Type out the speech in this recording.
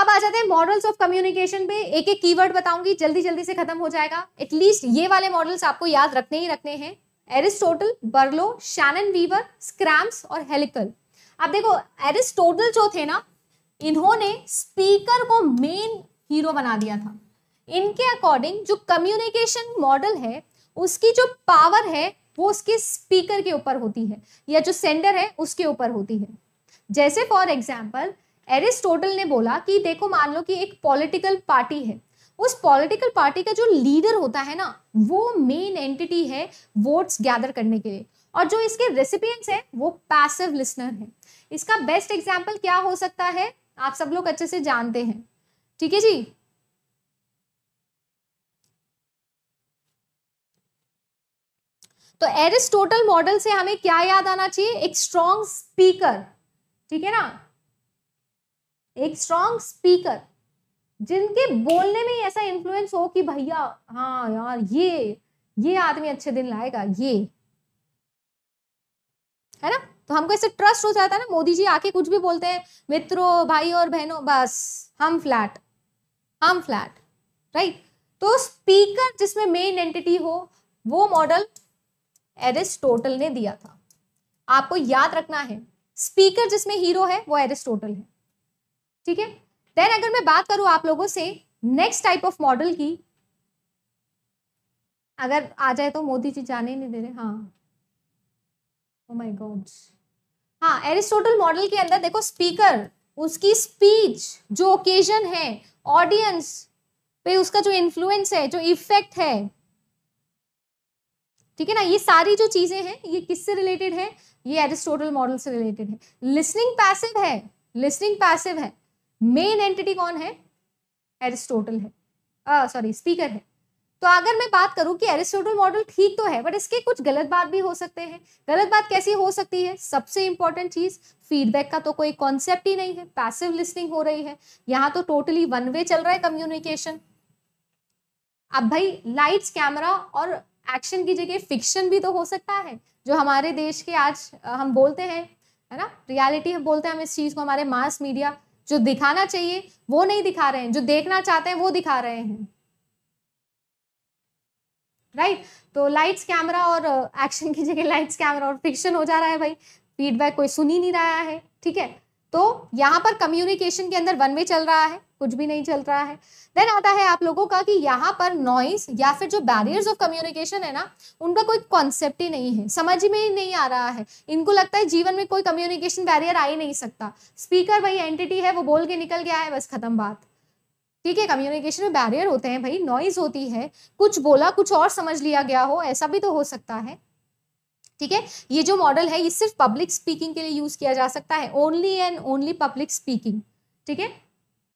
अब आ जाते हैं मॉडल्स ऑफ कम्युनिकेशन पे एक एक कीवर्ड बताऊंगी जल्दी जल्दी से खत्म हो जाएगा एटलीस्ट ये वाले मॉडल्स आपको याद रखने ही रखने हैं Aristotle Berlo Shannon Weaver Schramm's और हेलिकल अब देखो एरिस्टोटल जो थे ना इन्होंने स्पीकर को मेन हीरो बना दिया था इनके अकॉर्डिंग जो कम्युनिकेशन मॉडल है उसकी जो पावर है वो उसके स्पीकर के ऊपर होती है या जो सेंडर है उसके ऊपर होती है जैसे फॉर एग्जाम्पल एरिस्टोटल ने बोला कि देखो मान लो कि एक पॉलिटिकल पार्टी है उस पॉलिटिकल पार्टी का जो लीडर होता है ना वो मेन एंटिटी है वोट्स गैदर करने के लिए और जो इसके रेसिपियंट्स हैं वो पैसिव लिसनर हैं इसका बेस्ट एग्जांपल क्या हो सकता है आप सब लोग अच्छे से जानते हैं ठीक है जी तो एरिस्टोटल मॉडल से हमें क्या याद आना चाहिए एक स्ट्रॉन्ग स्पीकर ठीक है ना एक स्ट्रॉन्ग स्पीकर जिनके बोलने में ऐसा इन्फ्लुएंस हो कि भैया हाँ यार ये ये आदमी अच्छे दिन लाएगा ये है ना तो हमको ऐसे ट्रस्ट हो जाता है ना मोदी जी आके कुछ भी बोलते हैं मित्रों भाई और बहनों बस हम फ्लैट हम फ्लैट राइट तो स्पीकर जिसमें मेन एंटिटी हो वो मॉडल एरिस्टोटल ने दिया था आपको याद रखना है स्पीकर जिसमें हीरो है वो एरिस्टोटल है ठीक है देन अगर मैं बात करूं आप लोगों से नेक्स्ट टाइप ऑफ मॉडल की अगर आ जाए तो मोदी जी जाने नहीं दे रहे हाँ माई oh गॉड हाँ एरिस्टोटल मॉडल के अंदर देखो स्पीकर उसकी स्पीच जो ओकेजन है ऑडियंस पे उसका जो इन्फ्लुएंस है जो इफेक्ट है ठीक है ना ये सारी जो चीजें हैं ये किससे रिलेटेड है ये एरिस्टोटल मॉडल से रिलेटेड है लिसनिंग पैसिव है लिसनिंग पैसिव है मेन एंटिटी कौन है एरिस्टोटल है सॉरी uh, स्पीकर है तो अगर मैं बात करूं कि एरिस्टोटल मॉडल ठीक तो है बट इसके कुछ गलत बात भी हो सकते हैं गलत बात कैसी हो सकती है सबसे इंपॉर्टेंट चीज फीडबैक का तो कोई कॉन्सेप्ट ही नहीं है पैसिव लिस्निंग हो रही है यहाँ तो टोटली वन वे चल रहा है कम्युनिकेशन अब भाई लाइट्स कैमरा और एक्शन की जगह फिक्शन भी तो हो सकता है जो हमारे देश के आज हम बोलते हैं है ना रियलिटी हम बोलते हैं हम इस चीज़ को हमारे मास मीडिया जो दिखाना चाहिए वो नहीं दिखा रहे हैं जो देखना चाहते हैं वो दिखा रहे हैं राइट right? तो लाइट्स कैमरा और एक्शन uh, की जगह लाइट्स कैमरा और फिक्शन हो जा रहा है भाई फीडबैक कोई सुन ही नहीं रहा है ठीक है तो यहाँ पर कम्युनिकेशन के अंदर वन वे चल रहा है कुछ भी नहीं चल रहा है देन आता है आप लोगों का कि यहाँ पर नॉइस या फिर जो बैरियर्स ऑफ कम्युनिकेशन है ना उनका कोई कॉन्सेप्ट ही नहीं है समझ में ही नहीं आ रहा है इनको लगता है जीवन में कोई कम्युनिकेशन बैरियर आ ही नहीं सकता स्पीकर वही एंटिटी है वो बोल के निकल गया है बस खत्म बात ठीक है कम्युनिकेशन में बैरियर होते हैं भाई नॉइज होती है कुछ बोला कुछ और समझ लिया गया हो ऐसा भी तो हो सकता है ठीक है ये जो मॉडल है ये सिर्फ पब्लिक स्पीकिंग के लिए यूज किया जा सकता है only and only public speaking ठीक है